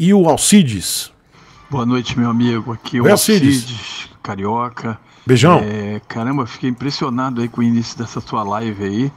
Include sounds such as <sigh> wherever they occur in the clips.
e o Alcides. Boa noite, meu amigo. Aqui é o Alcides, Alcides carioca. Beijão. É, caramba, fiquei impressionado aí com o início dessa sua live aí,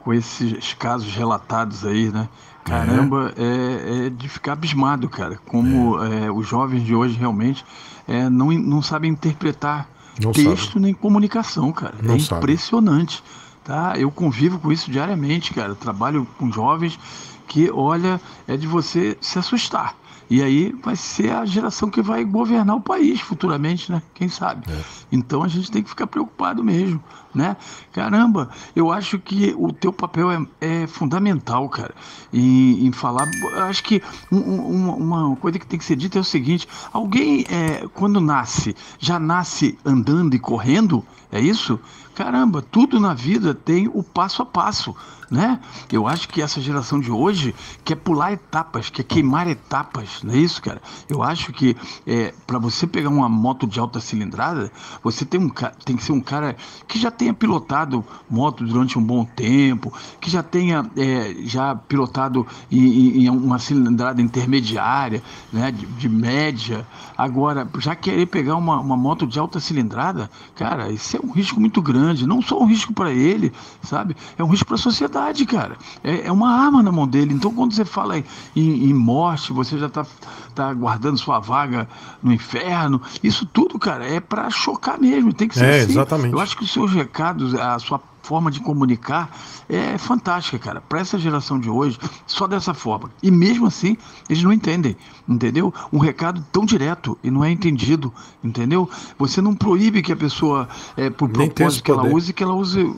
com esses casos relatados aí, né? É. Caramba, é, é de ficar abismado, cara. Como é. é os jovens de hoje realmente é, não, não sabem interpretar não texto sabe. nem comunicação, cara. Não é impressionante. Sabe. Tá? Eu convivo com isso diariamente, cara. trabalho com jovens que, olha, é de você se assustar. E aí vai ser a geração que vai governar o país futuramente, né? Quem sabe? É. Então a gente tem que ficar preocupado mesmo, né? Caramba, eu acho que o teu papel é, é fundamental, cara, em, em falar. Acho que um, uma coisa que tem que ser dita é o seguinte: alguém, é, quando nasce, já nasce andando e correndo? É isso? Caramba, tudo na vida tem o passo a passo, né? Eu acho que essa geração de hoje quer pular etapas, quer queimar etapas isso, não é isso, cara? Eu acho que é, para você pegar uma moto de alta cilindrada, você tem, um, tem que ser um cara que já tenha pilotado moto durante um bom tempo, que já tenha é, já pilotado em, em, uma cilindrada intermediária, né, de, de, média. Agora, já querer pegar uma, uma moto de alta cilindrada, cara, isso é um risco muito grande. Não só um risco para ele, sabe? É um risco para a sociedade, cara. É, é, uma arma na mão dele. Então, quando você fala em, em morte, você já está tá, guardando sua vaga no inferno. Isso tudo, cara, é para chocar mesmo. Tem que ser é, assim. Exatamente. Eu acho que os seus recados, a sua forma de comunicar é fantástica, cara. Para essa geração de hoje, só dessa forma. E mesmo assim, eles não entendem, entendeu? Um recado tão direto e não é entendido, entendeu? Você não proíbe que a pessoa, é, por propósito que ela use, que ela use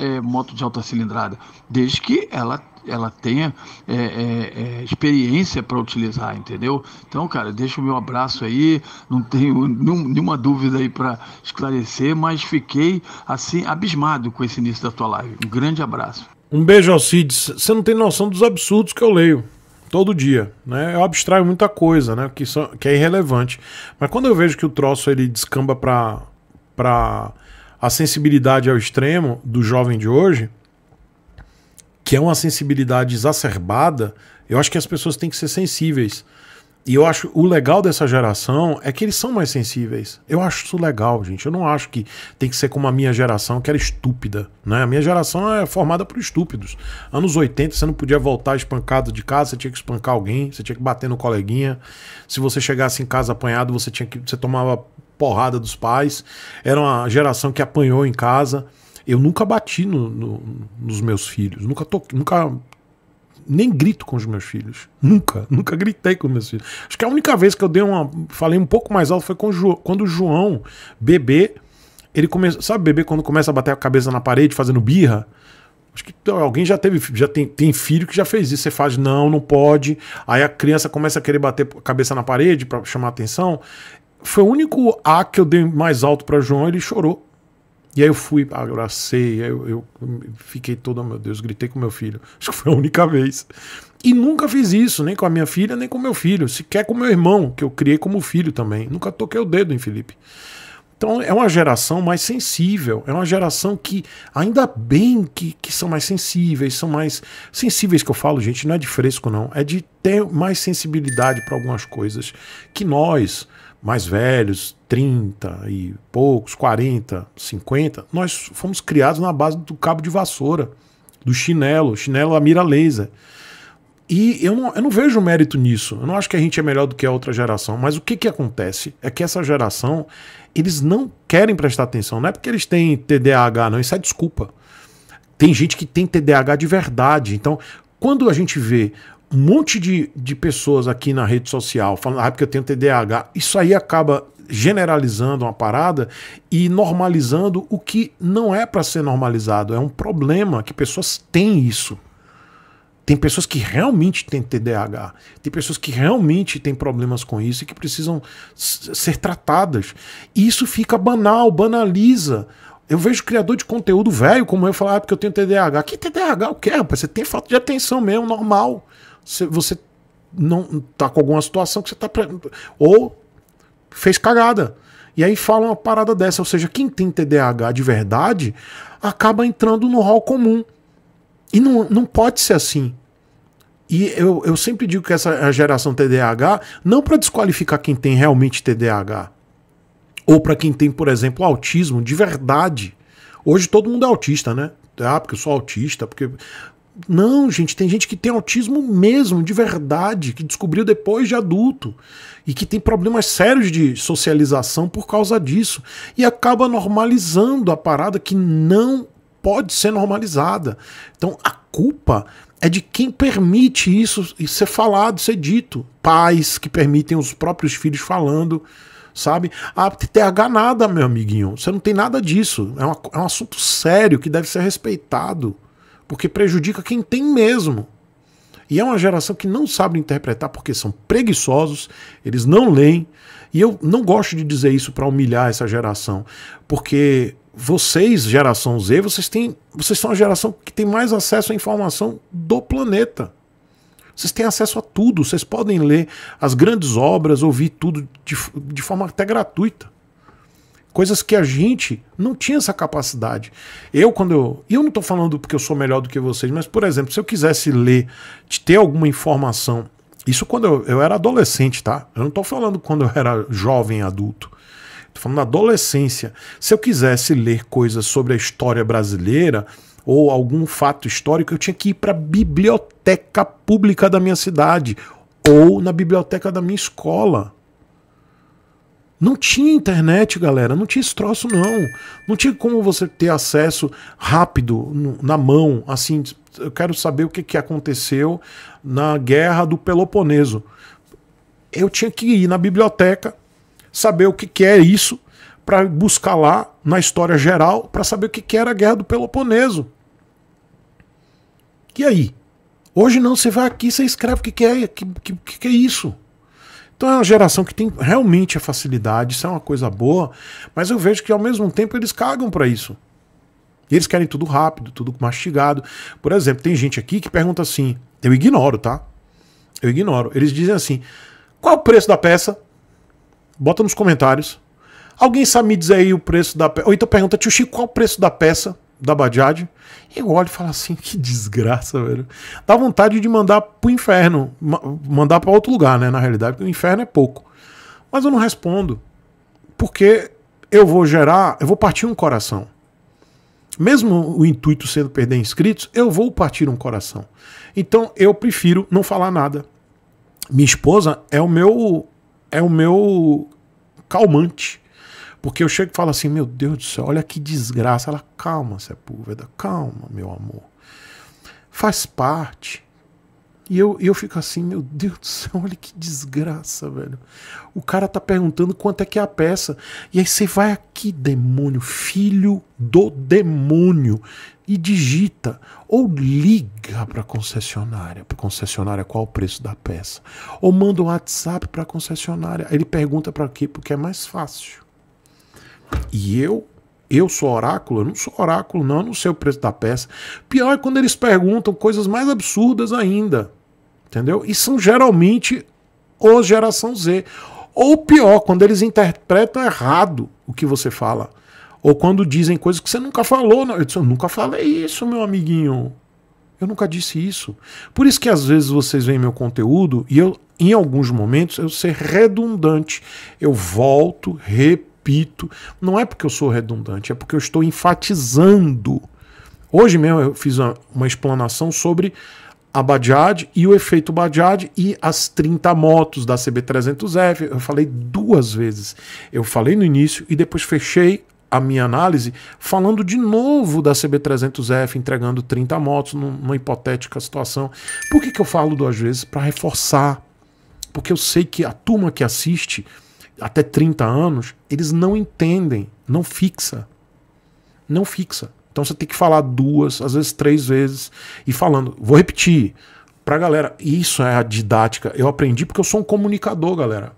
é, moto de alta cilindrada, desde que ela ela tenha é, é, é, experiência para utilizar, entendeu? Então, cara, deixa o meu abraço aí, não tenho nenhuma dúvida aí para esclarecer, mas fiquei assim abismado com esse início da tua live. Um grande abraço. Um beijo, Alcides. Você não tem noção dos absurdos que eu leio todo dia, né? Eu abstraio muita coisa, né? Que, são, que é irrelevante. Mas quando eu vejo que o troço ele descamba para para a sensibilidade ao extremo do jovem de hoje, que é uma sensibilidade exacerbada, eu acho que as pessoas têm que ser sensíveis. E eu acho o legal dessa geração é que eles são mais sensíveis. Eu acho isso legal, gente. Eu não acho que tem que ser como a minha geração, que era estúpida. Né? A minha geração é formada por estúpidos. Anos 80, você não podia voltar espancado de casa, você tinha que espancar alguém, você tinha que bater no coleguinha. Se você chegasse em casa apanhado, você tinha que. você tomava porrada dos pais. Era uma geração que apanhou em casa. Eu nunca bati no, no, nos meus filhos, nunca toquei, nunca nem grito com os meus filhos. Nunca, <laughs> nunca gritei com meus filhos. Acho que a única vez que eu dei uma. Falei um pouco mais alto foi com o quando o João, bebê, ele começa. Sabe, bebê quando começa a bater a cabeça na parede fazendo birra? Acho que alguém já teve, já tem, tem filho que já fez isso. Você faz, não, não pode. Aí a criança começa a querer bater a cabeça na parede para chamar atenção. Foi o único A que eu dei mais alto para João, ele chorou. E aí eu fui, abracei, aí eu, eu fiquei todo, oh, meu Deus, gritei com meu filho. <laughs> Acho que foi a única vez. E nunca fiz isso, nem com a minha filha, nem com meu filho, sequer com meu irmão, que eu criei como filho também. Nunca toquei o dedo em Felipe. Então é uma geração mais sensível, é uma geração que ainda bem que, que são mais sensíveis, são mais sensíveis que eu falo, gente, não é de fresco não, é de ter mais sensibilidade para algumas coisas que nós, mais velhos, 30 e poucos, 40, 50, nós fomos criados na base do cabo de vassoura, do chinelo, chinelo a mira laser. E eu não, eu não vejo mérito nisso. Eu não acho que a gente é melhor do que a outra geração. Mas o que, que acontece é que essa geração, eles não querem prestar atenção. Não é porque eles têm TDAH, não. Isso é desculpa. Tem gente que tem TDAH de verdade. Então, quando a gente vê um monte de, de pessoas aqui na rede social falando, ah, é porque eu tenho TDAH, isso aí acaba generalizando uma parada e normalizando o que não é para ser normalizado. É um problema que pessoas têm isso. Tem pessoas que realmente têm TDAH, tem pessoas que realmente têm problemas com isso e que precisam ser tratadas. E isso fica banal, banaliza. Eu vejo criador de conteúdo velho como eu falar, ah, porque eu tenho TDAH. Que TDAH? O que é, rapaz? Você tem falta de atenção mesmo, normal. Você, você não tá com alguma situação que você tá. Ou fez cagada. E aí fala uma parada dessa. Ou seja, quem tem TDAH de verdade acaba entrando no hall comum. E não, não pode ser assim. E eu, eu sempre digo que essa geração TDAH, não para desqualificar quem tem realmente TDAH, ou para quem tem, por exemplo, autismo de verdade. Hoje todo mundo é autista, né? Ah, porque eu sou autista, porque. Não, gente, tem gente que tem autismo mesmo, de verdade, que descobriu depois de adulto e que tem problemas sérios de socialização por causa disso e acaba normalizando a parada que não pode ser normalizada. Então a culpa é de quem permite isso ser falado, ser dito. Pais que permitem os próprios filhos falando, sabe? A TTH nada, meu amiguinho. Você não tem nada disso. É, uma, é um assunto sério que deve ser respeitado, porque prejudica quem tem mesmo. E é uma geração que não sabe interpretar porque são preguiçosos, eles não leem. E eu não gosto de dizer isso para humilhar essa geração, porque vocês, geração Z, vocês têm, vocês são a geração que tem mais acesso à informação do planeta. Vocês têm acesso a tudo, vocês podem ler as grandes obras, ouvir tudo de, de forma até gratuita. Coisas que a gente não tinha essa capacidade. Eu, quando eu. E eu não estou falando porque eu sou melhor do que vocês, mas, por exemplo, se eu quisesse ler, de ter alguma informação. Isso quando eu, eu era adolescente, tá? Eu não estou falando quando eu era jovem adulto. Estou falando na adolescência. Se eu quisesse ler coisas sobre a história brasileira ou algum fato histórico, eu tinha que ir para a biblioteca pública da minha cidade ou na biblioteca da minha escola. Não tinha internet, galera. Não tinha esse troço, não. Não tinha como você ter acesso rápido, na mão. Assim, eu quero saber o que, que aconteceu na guerra do Peloponeso. Eu tinha que ir na biblioteca saber o que, que é isso, para buscar lá na história geral, para saber o que, que era a Guerra do Peloponeso. E aí? Hoje não, você vai aqui, você escreve o que, que é, que, que, que é isso. Então é uma geração que tem realmente a facilidade, isso é uma coisa boa, mas eu vejo que ao mesmo tempo eles cagam para isso. Eles querem tudo rápido, tudo mastigado. Por exemplo, tem gente aqui que pergunta assim, eu ignoro, tá? Eu ignoro. Eles dizem assim: qual o preço da peça? Bota nos comentários. Alguém sabe me dizer aí o preço da peça? Ou então pergunta, tio Chico, qual o preço da peça da Bajaj? E eu olho e falo assim, <laughs> que desgraça, velho. Dá vontade de mandar pro inferno. Mandar para outro lugar, né? Na realidade, porque o inferno é pouco. Mas eu não respondo. Porque eu vou gerar, eu vou partir um coração. Mesmo o intuito sendo perder inscritos, eu vou partir um coração. Então eu prefiro não falar nada. Minha esposa é o meu é o meu calmante. Porque eu chego e falo assim: meu Deus do céu, olha que desgraça. Ela, calma, Sepúlveda, calma, meu amor. Faz parte. E eu, eu fico assim, meu Deus do céu, olha que desgraça, velho. O cara tá perguntando quanto é que é a peça. E aí você vai aqui, demônio, filho do demônio e digita ou liga para a concessionária, para concessionária qual o preço da peça, ou manda um WhatsApp para a concessionária. Ele pergunta para quê? Porque é mais fácil. E eu eu sou oráculo, eu não sou oráculo, não, eu não sei o preço da peça. Pior é quando eles perguntam coisas mais absurdas ainda. Entendeu? E são geralmente os geração Z. Ou pior, quando eles interpretam errado o que você fala. Ou quando dizem coisas que você nunca falou. Eu disse, eu nunca falei isso, meu amiguinho. Eu nunca disse isso. Por isso que às vezes vocês veem meu conteúdo e eu, em alguns momentos, eu ser redundante. Eu volto, repito. Não é porque eu sou redundante, é porque eu estou enfatizando. Hoje mesmo eu fiz uma, uma explanação sobre a Bajaj e o efeito Bajaj e as 30 motos da CB300F. Eu falei duas vezes. Eu falei no início e depois fechei a minha análise, falando de novo da CB300F entregando 30 motos numa hipotética situação. Por que, que eu falo duas vezes? Para reforçar. Porque eu sei que a turma que assiste até 30 anos, eles não entendem, não fixa. Não fixa. Então você tem que falar duas, às vezes três vezes, e falando, vou repetir, para galera, isso é a didática. Eu aprendi porque eu sou um comunicador, galera.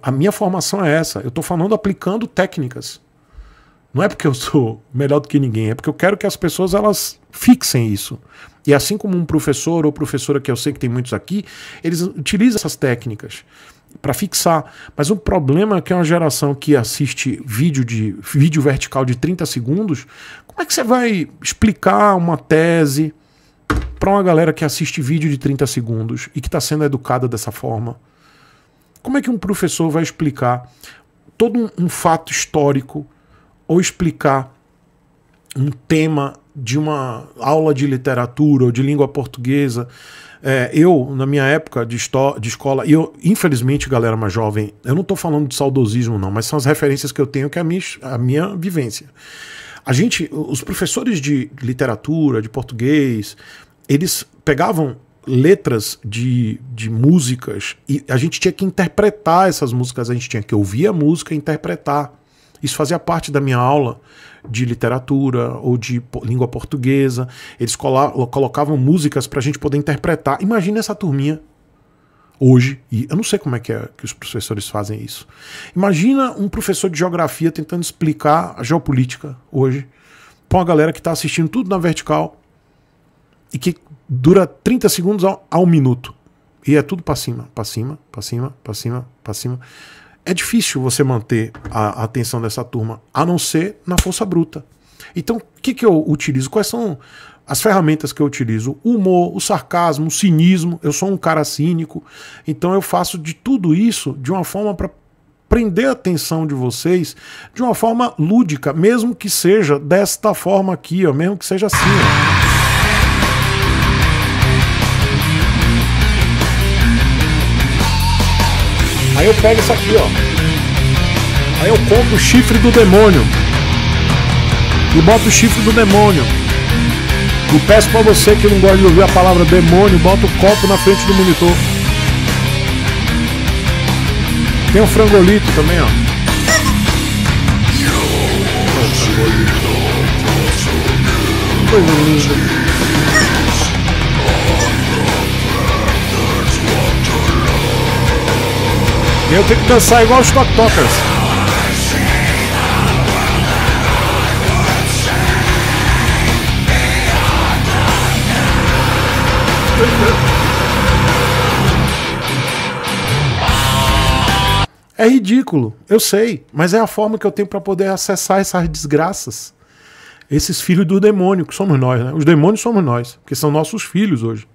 A minha formação é essa. Eu estou falando aplicando técnicas. Não é porque eu sou melhor do que ninguém, é porque eu quero que as pessoas elas fixem isso. E assim como um professor ou professora que eu sei que tem muitos aqui, eles utilizam essas técnicas para fixar. Mas o problema é que é uma geração que assiste vídeo de vídeo vertical de 30 segundos. Como é que você vai explicar uma tese para uma galera que assiste vídeo de 30 segundos e que está sendo educada dessa forma? Como é que um professor vai explicar todo um, um fato histórico ou explicar um tema de uma aula de literatura ou de língua portuguesa. É, eu, na minha época de, de escola, e eu, infelizmente, galera mais jovem, eu não estou falando de saudosismo, não, mas são as referências que eu tenho, que é a minha, a minha vivência. A gente, os professores de literatura, de português, eles pegavam letras de, de músicas e a gente tinha que interpretar essas músicas, a gente tinha que ouvir a música e interpretar. Isso fazia parte da minha aula de literatura ou de língua portuguesa. Eles colocavam músicas para a gente poder interpretar. Imagina essa turminha hoje, e eu não sei como é que, é que os professores fazem isso. Imagina um professor de geografia tentando explicar a geopolítica hoje para uma galera que está assistindo tudo na vertical e que dura 30 segundos ao a um minuto. E é tudo para cima, para cima, para cima, para cima, para cima é difícil você manter a, atenção dessa turma, a não ser na força bruta. Então, o que, que eu utilizo? Quais são as ferramentas que eu utilizo? O humor, o sarcasmo, o cinismo. Eu sou um cara cínico, então eu faço de tudo isso de uma forma para prender a atenção de vocês de uma forma lúdica, mesmo que seja desta forma aqui, ó, mesmo que seja assim. Ó. Aí eu pego isso aqui, ó. Aí eu compro o chifre do demônio. E boto o chifre do demônio. E peço para você que não gosta de ouvir a palavra demônio, bota o copo na frente do monitor. Tem o um frangolito também, ó. Coisa linda. Eu tenho que dançar igual os Cocktockers. É ridículo, eu sei, mas é a forma que eu tenho para poder acessar essas desgraças. Esses filhos do demônio, que somos nós, né? Os demônios somos nós, que são nossos filhos hoje.